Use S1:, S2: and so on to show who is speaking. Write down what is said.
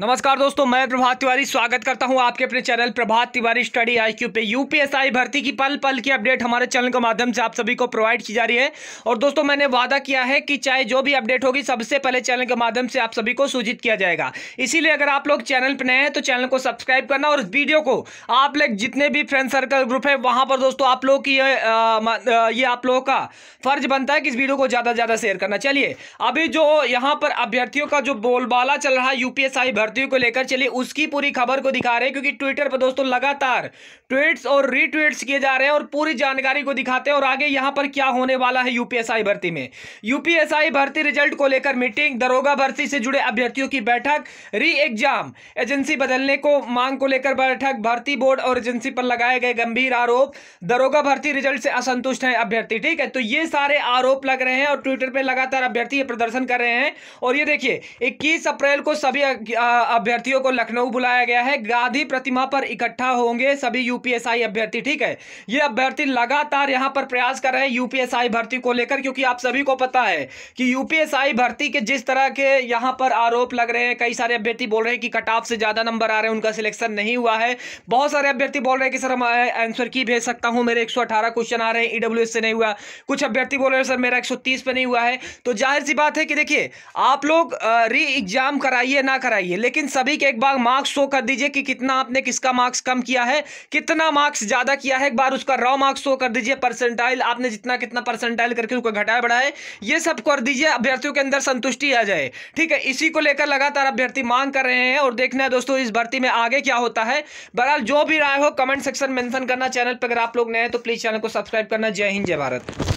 S1: नमस्कार दोस्तों मैं प्रभात तिवारी स्वागत करता हूं आपके अपने channel Prabhat Tiwari study IQ क्यू पे यूपीएसआई भर्ती की पल पल की अपडेट हमारे चैनल के माध्यम से आप सभी को प्रोवाइड की जा रही है और दोस्तों मैंने वादा किया है कि चाहे जो भी अपडेट होगी सबसे पहले चैनल के माध्यम से आप सभी को सूचित किया जाएगा इसीलिए अगर आप लोग चैनल पर नए हैं तो चैनल को सब्सक्राइब करना और वीडियो को आप लोग जितने भी फ्रेंड सर्कल ग्रुप है वहाँ पर दोस्तों आप लोग की ये आप लोगों का फर्ज बनता है कि इस वीडियो को ज़्यादा से ज़्यादा शेयर करना चलिए अभी जो यहाँ पर अभ्यर्थियों का जो बोलबाला चल रहा है यूपीएसआई भर्तियों को लेकर चलिए उसकी पूरी खबर को दिखा रहे हैं क्योंकि ट्विटर पर दोस्तों लगातार ट्वीट्स और रीट्वीट्स किए जा रहे हैं और पूरी जानकारी को दिखाते हैं और आगे यहां पर क्या होने वाला है यूपीएसआई भर्ती में यूपीएसआई भर्ती रिजल्ट को लेकर मीटिंग दरोगा भर्ती से जुड़े अभ्यर्थियों की बैठक री एग्जाम एजेंसी बदलने को मांग को लेकर बैठक भर्ती बोर्ड और एजेंसी पर लगाए गए गंभीर आरोप दरोगा भर्ती रिजल्ट से असंतुष्ट है अभ्यर्थी ठीक है तो ये सारे आरोप लग रहे हैं और ट्विटर पर लगातार अभ्यर्थी प्रदर्शन कर रहे हैं और ये देखिए इक्कीस अप्रैल को सभी अभ्यर्थियों को लखनऊ बुलाया गया है गांधी प्रतिमा पर इकट्ठा होंगे सभी यूपीएसआई अभ्यर्थी ठीक है ये अभ्यर्थी लगातार यहां पर प्रयास कर रहे हैं यूपीएसआई भर्ती को लेकर क्योंकि आप सभी को पता है कि यूपीएसआई भर्ती के जिस तरह के यहां पर आरोप लग रहे हैं कई सारे अभ्यर्थी बोल रहे हैं कि कट ऑफ से ज़्यादा नंबर आ रहे हैं उनका सिलेक्शन नहीं हुआ है बहुत सारे अभ्यर्थी बोल रहे हैं कि सर मैं आंसर की भेज सकता हूं मेरे एक क्वेश्चन आ रहे हैं ईडब्ल्यू से नहीं हुआ कुछ अभ्यर्थी बोल रहे हैं सर मेरा एक पे नहीं हुआ है तो जाहिर सी बात है कि देखिए आप लोग री एग्जाम कराइए ना कराइए लेकिन सभी के एक बार मार्क्स शो कर दीजिए कि कितना आपने किसका मार्क्स कम किया है कितना मार्क्स ज़्यादा किया है एक बार उसका रॉ मार्क्स शो कर दीजिए परसेंटाइल आपने जितना कितना परसेंटाइल करके उसको घटाया बढ़ाए ये सब कर दीजिए अभ्यर्थियों के अंदर संतुष्टि आ जाए ठीक है इसी को लेकर लगातार अभ्यर्थी मांग कर रहे हैं और देखना है दोस्तों इस भर्ती में आगे क्या होता है बहरहाल जो भी राय हो कमेंट सेक्शन मेंशन करना चैनल पर अगर आप लोग नए हैं तो प्लीज़ चैनल को सब्सक्राइब करना जय हिंद जय भारत